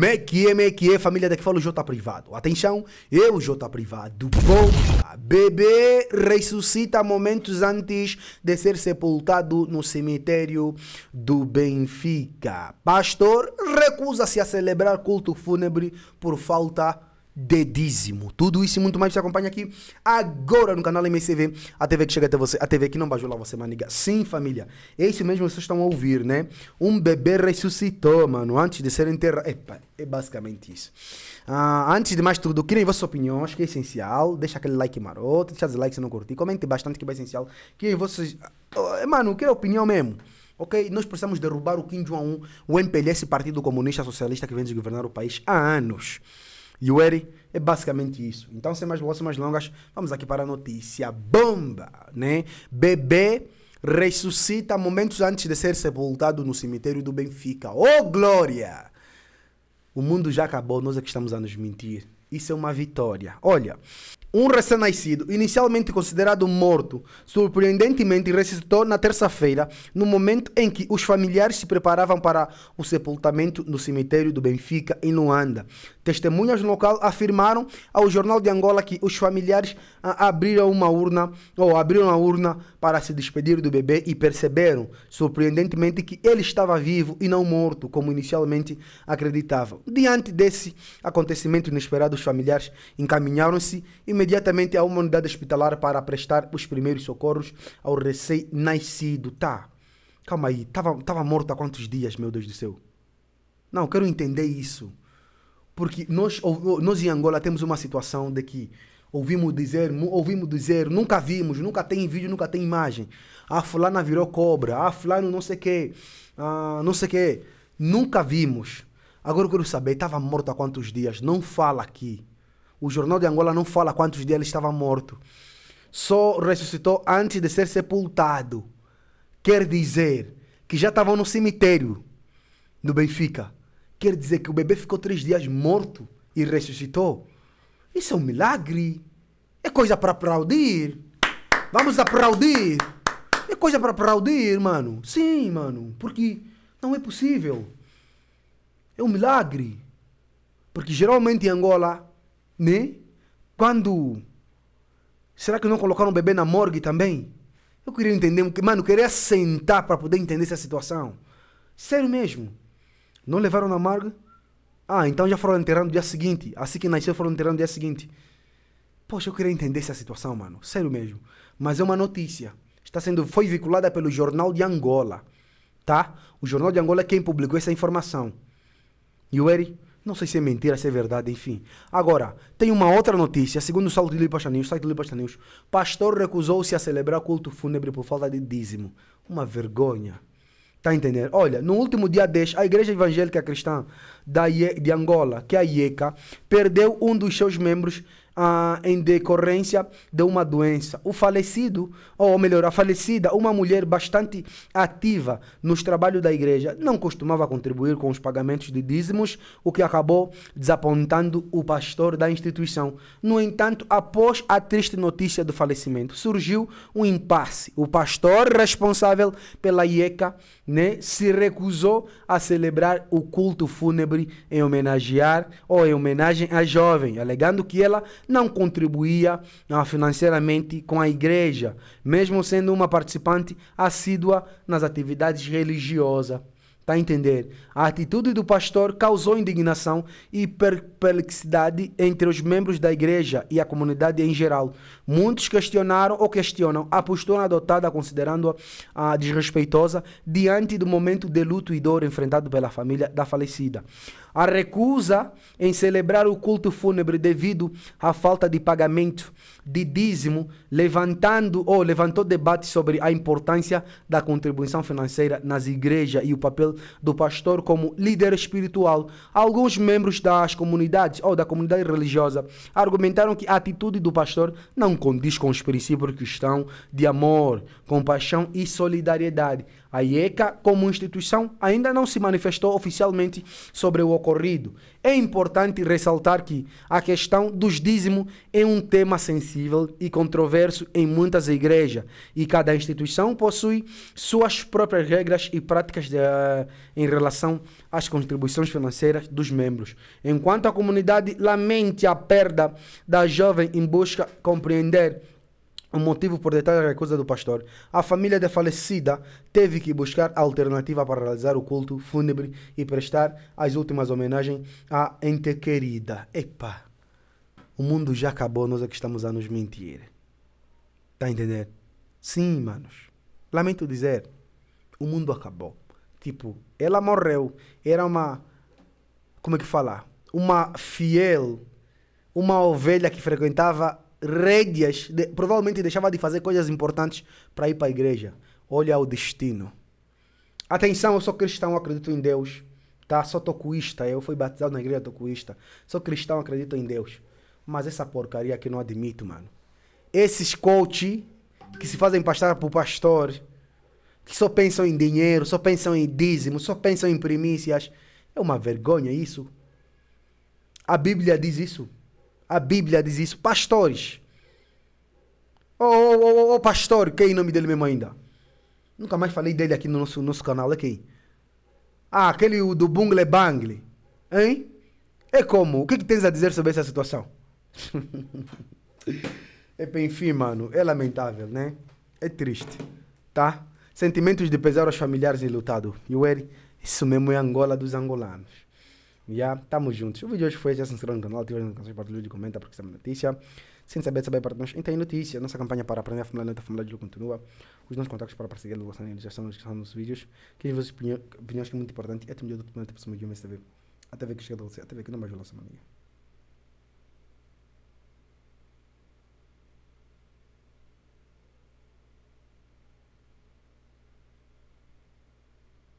Mequie, mequie, família daqui fala o J privado. Atenção, eu J privado. Bomba. Bebê ressuscita momentos antes de ser sepultado no cemitério do Benfica. Pastor recusa-se a celebrar culto fúnebre por falta de de dízimo. Tudo isso e muito mais te acompanha aqui agora no canal MCV, a TV que chega até você, a TV que não bajula você, maniga. Sim, família. É isso mesmo que vocês estão a ouvir, né? Um bebê ressuscitou, mano, antes de ser enterrado. Epa, é basicamente isso. Ah, antes de mais tudo, a vossa opinião acho que é essencial. Deixa aquele like maroto, deixa like se não curtir. Comente bastante, que ah, é essencial. Querem vocês... Mano, a opinião mesmo. Ok? Nós precisamos derrubar o Kim Jong-un, o MPLS, Partido Comunista Socialista que vem desgovernar o país há anos. E o Eri é basicamente isso. Então, sem mais bolsas mais longas, vamos aqui para a notícia. Bomba, né? Bebê ressuscita momentos antes de ser sepultado no cemitério do Benfica. Oh, glória! O mundo já acabou, nós é que estamos a nos mentir. Isso é uma vitória. Olha, um recém-nascido, inicialmente considerado morto, surpreendentemente ressuscitou na terça-feira, no momento em que os familiares se preparavam para o sepultamento no cemitério do Benfica, em Luanda. Testemunhas no local afirmaram ao Jornal de Angola que os familiares ah, abriram uma urna ou abriram a urna para se despedir do bebê e perceberam, surpreendentemente, que ele estava vivo e não morto, como inicialmente acreditavam. Diante desse acontecimento inesperado, os familiares encaminharam-se imediatamente a uma unidade hospitalar para prestar os primeiros socorros ao recém-nascido. Tá. Calma aí, tava, tava morto há quantos dias, meu Deus do céu? Não, quero entender isso. Porque nós, nós em Angola temos uma situação de que ouvimos dizer, ouvimos dizer, nunca vimos, nunca tem vídeo, nunca tem imagem. Ah, fulana virou cobra, ah, fulano não sei o quê, ah, não sei o quê. Nunca vimos. Agora eu quero saber, estava morto há quantos dias? Não fala aqui. O Jornal de Angola não fala quantos dias ele estava morto. Só ressuscitou antes de ser sepultado. Quer dizer que já estavam no cemitério do Benfica. Quer dizer que o bebê ficou três dias morto e ressuscitou. Isso é um milagre. É coisa para aplaudir. Vamos aplaudir. É coisa para aplaudir, mano. Sim, mano. Porque não é possível. É um milagre. Porque geralmente em Angola, né? Quando. Será que não colocaram o bebê na morgue também? Eu queria entender, mano, eu queria sentar para poder entender essa situação. Sério mesmo. Não levaram na marca? Ah, então já foram enterrando no dia seguinte. Assim que nasceu, foram enterrando no dia seguinte. Poxa, eu queria entender essa situação, mano. Sério mesmo. Mas é uma notícia. Está sendo, foi vinculada pelo Jornal de Angola. Tá? O Jornal de Angola é quem publicou essa informação. E o Eri? Não sei se é mentira, se é verdade, enfim. Agora, tem uma outra notícia, segundo o site do Lipacha News, site do pastor recusou-se a celebrar culto fúnebre por falta de dízimo. Uma vergonha. Tá entendendo? Olha, no último dia 10, a Igreja Evangélica Cristã da de Angola, que é a IECA, perdeu um dos seus membros ah, em decorrência de uma doença. O falecido, ou melhor, a falecida, uma mulher bastante ativa nos trabalhos da igreja, não costumava contribuir com os pagamentos de dízimos, o que acabou desapontando o pastor da instituição. No entanto, após a triste notícia do falecimento, surgiu um impasse. O pastor responsável pela IECA né, se recusou a celebrar o culto fúnebre em homenagear ou em homenagem à jovem, alegando que ela não contribuía financeiramente com a igreja, mesmo sendo uma participante assídua nas atividades religiosas. Está a entender? A atitude do pastor causou indignação e perplexidade entre os membros da igreja e a comunidade em geral. Muitos questionaram ou questionam a postura adotada, considerando-a a ah, desrespeitosa, diante do momento de luto e dor enfrentado pela família da falecida. A recusa em celebrar o culto fúnebre devido à falta de pagamento de dízimo, levantando ou levantou debate sobre a importância da contribuição financeira nas igrejas e o papel do pastor como líder espiritual. Alguns membros das comunidades ou da comunidade religiosa argumentaram que a atitude do pastor não condiz com os princípios cristãos de amor, compaixão e solidariedade. A IECA, como instituição, ainda não se manifestou oficialmente sobre o ocorrido. É importante ressaltar que a questão dos dízimos é um tema sensível e controverso em muitas igrejas, e cada instituição possui suas próprias regras e práticas de, uh, em relação às contribuições financeiras dos membros. Enquanto a comunidade lamente a perda da jovem em busca de compreender o motivo por detrás da recusa do pastor, a família da falecida teve que buscar alternativa para realizar o culto fúnebre e prestar as últimas homenagens à ente querida. Epa, o mundo já acabou, nós é que estamos a nos mentir. Tá entendendo? entender? Sim, manos. Lamento dizer, o mundo acabou. Tipo, ela morreu, era uma, como é que fala? Uma fiel, uma ovelha que frequentava rédeas, de, provavelmente deixava de fazer coisas importantes para ir para a igreja. Olha o destino. Atenção, eu sou cristão, acredito em Deus. Tá? Sou tocuísta, eu fui batizado na igreja tocuísta. Sou cristão, acredito em Deus. Mas essa porcaria que não admito, mano. Esses coach que se fazem pastar por pastor, que só pensam em dinheiro, só pensam em dízimo, só pensam em primícias. É uma vergonha isso. A Bíblia diz isso. A Bíblia diz isso. Pastores. Ô, ô, ô, pastor, que é o nome dele mesmo ainda? Nunca mais falei dele aqui no nosso, nosso canal, é quem? Ah, aquele do Bungle Bangle. Hein? É como? O que, que tens a dizer sobre essa situação? é, bem fim, mano, é lamentável, né? É triste, tá? Sentimentos de pesar aos familiares enlutados. E o Eri, isso mesmo é Angola dos angolanos. Já, estamos juntos. O vídeo hoje foi, já se inscreva no canal, ativa as notificações para o comenta porque isso é uma notícia. Sem saber, saber para nós. Então, é notícia, nossa campanha para aprender a família neta, a família de Lula continua. Os nossos contatos para perseguir a Lula já estão na descrição dos vídeos. Queria vossas opiniões, opiniões que é muito importante. É o melhor do planeta para o meu dia, mas TV. A TV que chega a você, até ver que não mais violência, mania.